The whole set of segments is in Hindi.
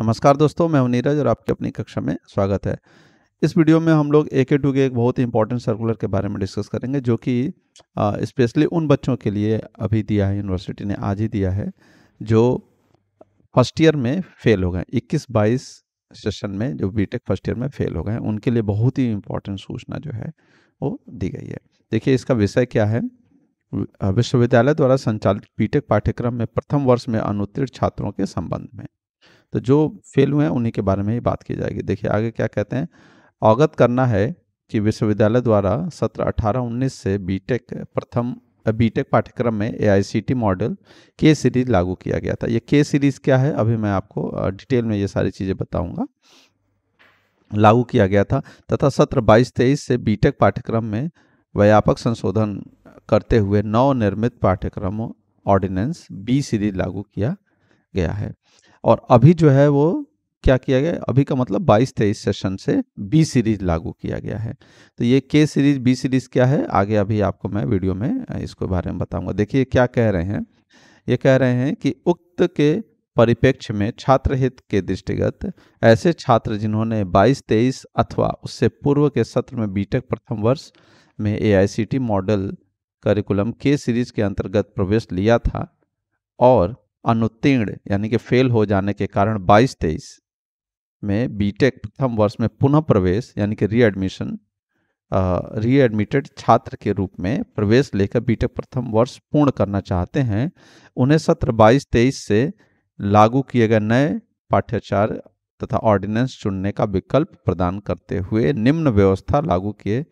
नमस्कार दोस्तों मैं हूं नीरज और आपके अपनी कक्षा में स्वागत है इस वीडियो में हम लोग ए के टू के एक बहुत ही इंपॉर्टेंट सर्कुलर के बारे में डिस्कस करेंगे जो कि स्पेशली उन बच्चों के लिए अभी दिया है यूनिवर्सिटी ने आज ही दिया है जो फर्स्ट ईयर में फेल हो गए इक्कीस बाईस सेशन में जो बी फर्स्ट ईयर में फेल हो गए उनके लिए बहुत ही इंपॉर्टेंट सूचना जो है वो दी गई है देखिए इसका विषय क्या है विश्वविद्यालय द्वारा संचालित बीटेक पाठ्यक्रम में प्रथम वर्ष में अनुत्तीर्ण छात्रों के संबंध में तो जो फेल हुए हैं उन्हीं के बारे में ही बात की जाएगी देखिए आगे क्या कहते हैं अवगत करना है कि विश्वविद्यालय द्वारा सत्र अठारह उन्नीस से बीटेक प्रथम बीटेक पाठ्यक्रम में ए मॉडल के सीरीज लागू किया गया था ये के सीरीज क्या है अभी मैं आपको डिटेल में ये सारी चीज़ें बताऊंगा लागू किया गया था तथा सत्र 22-23 से बीटेक पाठ्यक्रम में व्यापक संशोधन करते हुए नव निर्मित पाठ्यक्रमों ऑर्डिनेंस बी सीरीज लागू किया गया है और अभी जो है वो क्या किया गया अभी का मतलब 22 तेईस सेशन से बी सीरीज लागू किया गया है तो ये के सीरीज बी सीरीज क्या है आगे अभी आपको मैं वीडियो में इसके बारे में बताऊंगा देखिए क्या कह रहे हैं ये कह रहे हैं कि उक्त के परिप्रेक्ष्य में छात्र हित के दृष्टिगत ऐसे छात्र जिन्होंने 22 तेईस अथवा उससे पूर्व के सत्र में बीटेक प्रथम वर्ष में ए मॉडल करिकुलम के सीरीज के अंतर्गत प्रवेश लिया था और अनुत्तीर्ण यानी कि फेल हो जाने के कारण 22 तेईस में बीटेक प्रथम वर्ष में पुनः प्रवेश यानी कि रीएडमिशन रीएडमिटेड छात्र के रूप में प्रवेश लेकर बीटेक प्रथम वर्ष पूर्ण करना चाहते हैं उन्हें सत्र बाईस तेईस से लागू किए गए नए पाठ्याचार तथा ऑर्डिनेंस चुनने का विकल्प प्रदान करते हुए निम्न व्यवस्था लागू किए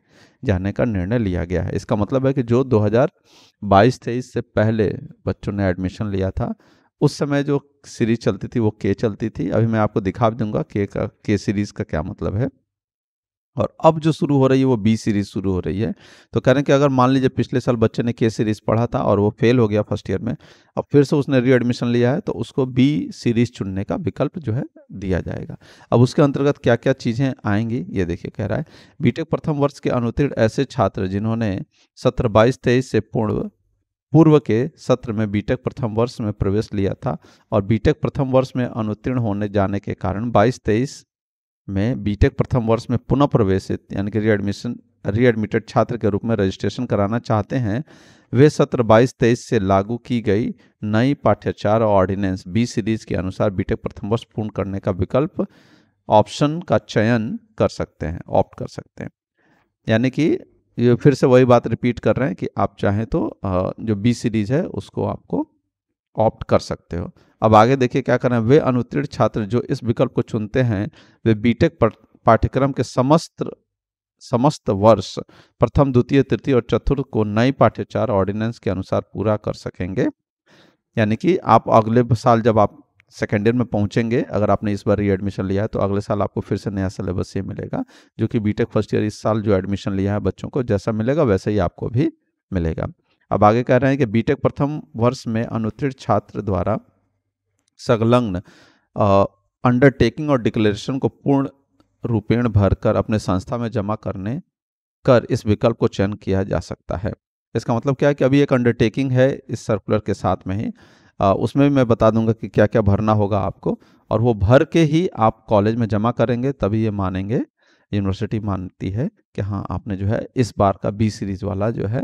जाने का निर्णय लिया गया है इसका मतलब है कि जो 2022 हजार से पहले बच्चों ने एडमिशन लिया था उस समय जो सीरीज चलती थी वो के चलती थी अभी मैं आपको दिखा भी दूंगा के का के सीरीज का क्या मतलब है और अब जो शुरू हो रही है वो बी सीरीज शुरू हो रही है तो कह रहे हैं कि अगर मान लीजिए पिछले साल बच्चे ने के सीरीज पढ़ा था और वो फेल हो गया फर्स्ट ईयर में अब फिर से उसने री एडमिशन लिया है तो उसको बी सीरीज चुनने का विकल्प जो है दिया जाएगा अब उसके अंतर्गत क्या क्या चीज़ें आएंगी ये देखिए कह रहा है बीटेक प्रथम वर्ष के अनुतीर्ण ऐसे छात्र जिन्होंने सत्र बाईस तेईस से पूर्व पूर्व के सत्र में बीटेक प्रथम वर्ष में प्रवेश लिया था और बीटेक प्रथम वर्ष में अनुत्तीर्ण होने जाने के कारण 22-23 में बीटेक प्रथम वर्ष में पुनः प्रवेशित यानी कि रीएडमिशन रीएडमिटेड छात्र के रूप में रजिस्ट्रेशन कराना चाहते हैं वे सत्र 22-23 से लागू की गई नई पाठ्याचार और ऑर्डिनेंस बी सीरीज के अनुसार बीटेक प्रथम वर्ष पूर्ण करने का विकल्प ऑप्शन का चयन कर सकते हैं ऑप्ट कर सकते हैं यानी कि ये फिर से वही बात रिपीट कर रहे हैं कि आप चाहें तो जो बी सीरीज है उसको आपको ऑप्ट कर सकते हो अब आगे देखिए क्या करें वे अनुत्तीर्ण छात्र जो इस विकल्प को चुनते हैं वे बीटेक पाठ्यक्रम के समस्त समस्त वर्ष प्रथम द्वितीय तृतीय और चतुर्थ को नई पाठ्यचार ऑर्डिनेंस के अनुसार पूरा कर सकेंगे यानी कि आप अगले साल जब आप सेकेंड ईयर में पहुंचेंगे अगर आपने इस बार एडमिशन लिया है तो अगले साल आपको फिर से नया सिलेबस ये मिलेगा जो कि बीटेक फर्स्ट ईयर इस साल जो एडमिशन लिया है बच्चों को जैसा मिलेगा वैसे ही आपको भी मिलेगा अब आगे कह रहे हैं कि बीटेक प्रथम वर्ष में अनुत्तीर्ण छात्र द्वारा संलग्न अंडरटेकिंग और डिक्लेरेशन को पूर्ण रूपेण भरकर अपने संस्था में जमा करने कर इस विकल्प को चयन किया जा सकता है इसका मतलब क्या है कि अभी एक अंडरटेकिंग है इस सर्कुलर के साथ में ही उसमें भी मैं बता दूंगा कि क्या क्या भरना होगा आपको और वो भर के ही आप कॉलेज में जमा करेंगे तभी ये मानेंगे यूनिवर्सिटी मानती है कि हाँ आपने जो है इस बार का बी सीरीज वाला जो है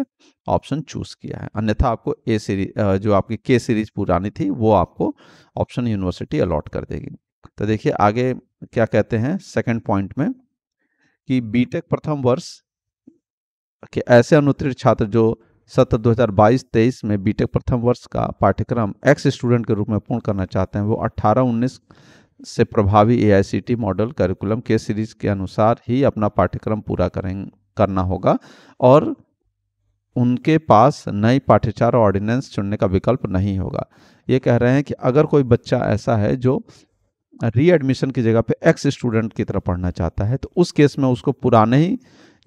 ऑप्शन चूज किया है अन्यथा आपको ए सीरीज जो आपकी के सीरीज पुरानी थी वो आपको ऑप्शन यूनिवर्सिटी अलॉट कर देगी तो देखिए आगे क्या कहते हैं सेकंड पॉइंट में कि बीटेक प्रथम वर्ष के ऐसे अनुत्तीर्ण छात्र जो सत्र 2022-23 में बीटेक प्रथम वर्ष का पाठ्यक्रम एक्स स्टूडेंट के रूप में पूर्ण करना चाहते हैं वो 18-19 से प्रभावी ए मॉडल करिकुलम के सीरीज के अनुसार ही अपना पाठ्यक्रम पूरा करें करना होगा और उनके पास नई पाठ्यचार और ऑर्डिनेंस चुनने का विकल्प नहीं होगा ये कह रहे हैं कि अगर कोई बच्चा ऐसा है जो एडमिशन की जगह पे एक्स स्टूडेंट की तरह पढ़ना चाहता है तो उस केस में उसको पुराने ही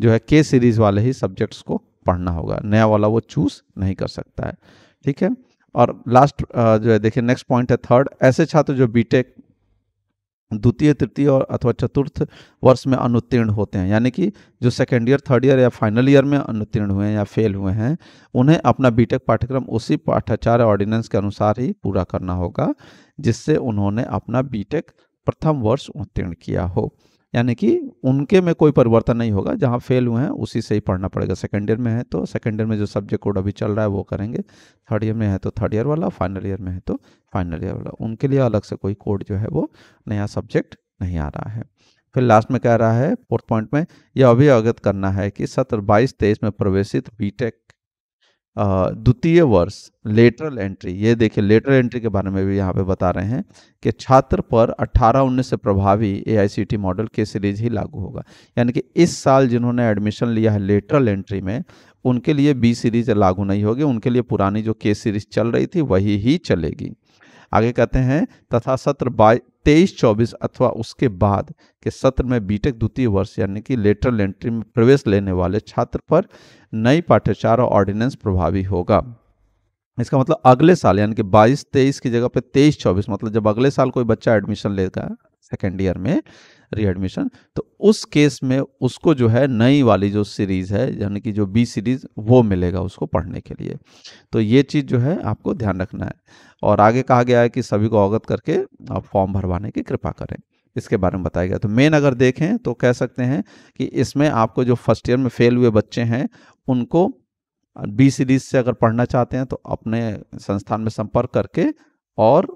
जो है के सीरीज़ वाले ही सब्जेक्ट्स को पढ़ना होगा नया वाला वो चूज नहीं कर सकता है ठीक है और लास्ट जो है देखिए नेक्स्ट पॉइंट है थर्ड ऐसे छात्र जो बीटेक द्वितीय तृतीय और अथवा चतुर्थ वर्ष में अनुत्तीर्ण होते हैं यानी कि जो सेकेंड ईयर थर्ड ईयर या फाइनल ईयर में अनुत्तीर्ण हुए हैं या फेल हुए हैं उन्हें अपना बीटेक पाठ्यक्रम उसी पाठाचार्य ऑर्डिनेंस के अनुसार ही पूरा करना होगा जिससे उन्होंने अपना बीटेक प्रथम वर्ष उत्तीर्ण किया हो यानी कि उनके में कोई परिवर्तन नहीं होगा जहाँ फेल हुए हैं उसी से ही पढ़ना पड़ेगा सेकेंड ईयर में है तो सेकेंड ईयर में जो सब्जेक्ट कोड अभी चल रहा है वो करेंगे थर्ड ईयर में है तो थर्ड ईयर वाला फाइनल ईयर में है तो फाइनल ईयर वाला उनके लिए अलग से कोई कोड जो है वो नया सब्जेक्ट नहीं आ रहा है फिर लास्ट में कह रहा है फोर्थ पॉइंट में यह अभी अवगत करना है कि सत्र बाईस तेईस में प्रवेशित बीटेक द्वितीय वर्ष लेटरल एंट्री ये देखिए लेटरल एंट्री के बारे में भी यहाँ पे बता रहे हैं कि छात्र पर 18 उन्नीस से प्रभावी ए मॉडल के सीरीज ही लागू होगा यानी कि इस साल जिन्होंने एडमिशन लिया है लेटरल एंट्री में उनके लिए बी सीरीज लागू नहीं होगी उनके लिए पुरानी जो के सीरीज चल रही थी वही ही चलेगी आगे कहते हैं तथा सत्र बाई तेईस चौबीस अथवा उसके बाद के सत्र में बीटेक द्वितीय वर्ष यानी कि लेटरल एंट्री में प्रवेश लेने वाले छात्र पर नई पाठ्यचार और ऑर्डिनेंस प्रभावी होगा इसका मतलब अगले साल यानी कि 22 23 की जगह पे 23 24 मतलब जब अगले साल कोई बच्चा एडमिशन लेगा सेकेंड ईयर में रीएडमिशन तो उस केस में उसको जो है नई वाली जो सीरीज़ है यानी कि जो बी सीरीज़ वो मिलेगा उसको पढ़ने के लिए तो ये चीज़ जो है आपको ध्यान रखना है और आगे कहा गया है कि सभी को अवगत करके आप फॉर्म भरवाने की कृपा करें इसके बारे में बताया गया तो मेन अगर देखें तो कह सकते हैं कि इसमें आपको जो फर्स्ट ईयर में फेल हुए बच्चे हैं उनको बी सीरीज से अगर पढ़ना चाहते हैं तो अपने संस्थान में संपर्क करके और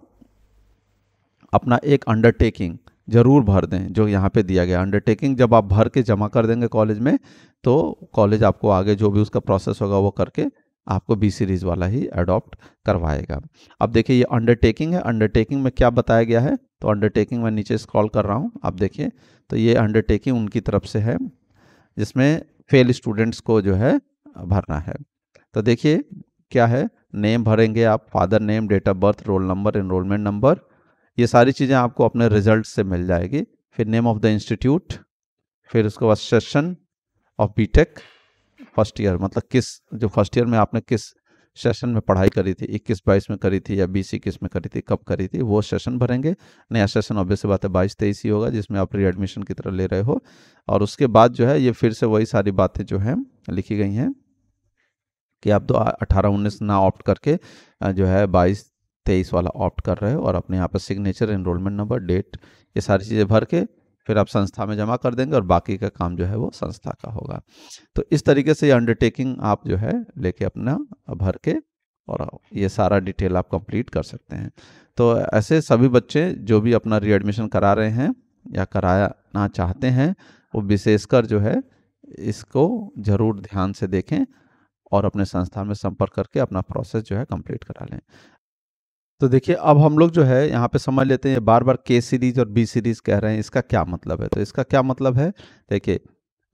अपना एक अंडरटेकिंग ज़रूर भर दें जो यहाँ पे दिया गया अंडरटेकिंग जब आप भर के जमा कर देंगे कॉलेज में तो कॉलेज आपको आगे जो भी उसका प्रोसेस होगा वो करके आपको बी सीरीज़ वाला ही अडॉप्ट करवाएगा अब देखिए ये अंडरटेकिंग है अंडरटेकिंग में क्या बताया गया है तो अंडरटेकिंग मैं नीचे स्क्रॉल कर रहा हूँ आप देखिए तो ये अंडरटेकिंग उनकी तरफ से है जिसमें फेल स्टूडेंट्स को जो है भरना है तो देखिए क्या है नेम भरेंगे आप father name date of birth roll number enrolment number ये सारी चीज़ें आपको अपने रिजल्ट से मिल जाएगी फिर नेम ऑफ द इंस्टीट्यूट फिर उसके बाद session of B tech first year मतलब किस जो फर्स्ट ईयर में आपने किस सेशन में पढ़ाई करी थी इक्कीस बाईस में करी थी या बीस इक्कीस में करी थी कब करी थी वो सेशन भरेंगे नया सेशन ऑब्वियस बात है बाईस तेईस ही होगा जिसमें आप री एडमिशन की तरह ले रहे हो और उसके बाद जो है ये फिर से वही सारी बातें जो हैं लिखी गई हैं कि आप तो अठारह उन्नीस ना ऑप्ट करके जो है बाईस तेईस वाला ऑप्ट कर रहे हो और अपने यहाँ पर सिग्नेचर इनरोलमेंट नंबर डेट ये सारी चीज़ें भर के फिर आप संस्था में जमा कर देंगे और बाकी का काम जो है वो संस्था का होगा तो इस तरीके से ये अंडरटेकिंग आप जो है लेके अपना भर के और ये सारा डिटेल आप कंप्लीट कर सकते हैं तो ऐसे सभी बच्चे जो भी अपना रीएडमिशन करा रहे हैं या कराना चाहते हैं वो विशेषकर जो है इसको ज़रूर ध्यान से देखें और अपने संस्था में संपर्क करके अपना प्रोसेस जो है कंप्लीट करा लें तो देखिए अब हम लोग जो है यहाँ पे समझ लेते हैं बार बार के सीरीज और बी सीरीज कह रहे हैं इसका क्या मतलब है तो इसका क्या मतलब है देखिए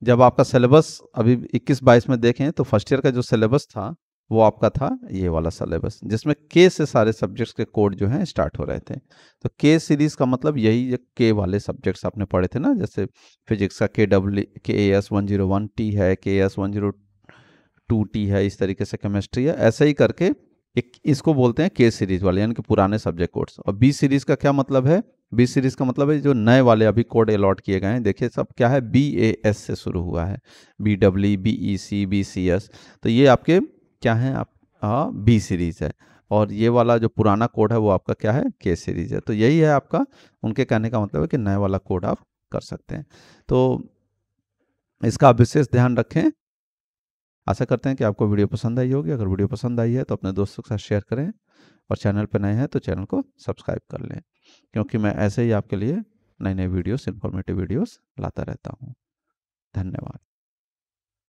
जब आपका सिलेबस अभी 21 बाईस में देखें तो फर्स्ट ईयर का जो सिलेबस था वो आपका था ये वाला सिलेबस जिसमें के से सारे सब्जेक्ट्स के कोड जो हैं स्टार्ट हो रहे थे तो के सीरीज का मतलब यही के वाले सब्जेक्ट्स आपने पढ़े थे ना जैसे फिजिक्स का K W K S one zero one T है K S one zero two T है इस तरीके से केमिस्ट्री है ऐसे ही करके एक इसको बोलते हैं के सीरीज वाले यानी कि पुराने सब्जेक्ट कोड्स और बी सीरीज का क्या मतलब है बी सीरीज का मतलब है जो नए वाले अभी कोड अलॉट किए गए हैं देखिए सब क्या है बी ए एस से शुरू हुआ है B W B E C B C S तो ये आपके क्या है आप हाँ बी सीरीज है और ये वाला जो पुराना कोड है वो आपका क्या है के सीरीज है तो यही है आपका उनके कहने का मतलब है कि नए वाला कोड आप कर सकते हैं तो इसका विशेष ध्यान रखें आशा करते हैं कि आपको वीडियो पसंद आई होगी अगर वीडियो पसंद आई है तो अपने दोस्तों के साथ शेयर करें और चैनल पर नए हैं तो चैनल को सब्सक्राइब कर लें क्योंकि मैं ऐसे ही आपके लिए नए नए वीडियोस इन्फॉर्मेटिव वीडियोस लाता रहता हूँ धन्यवाद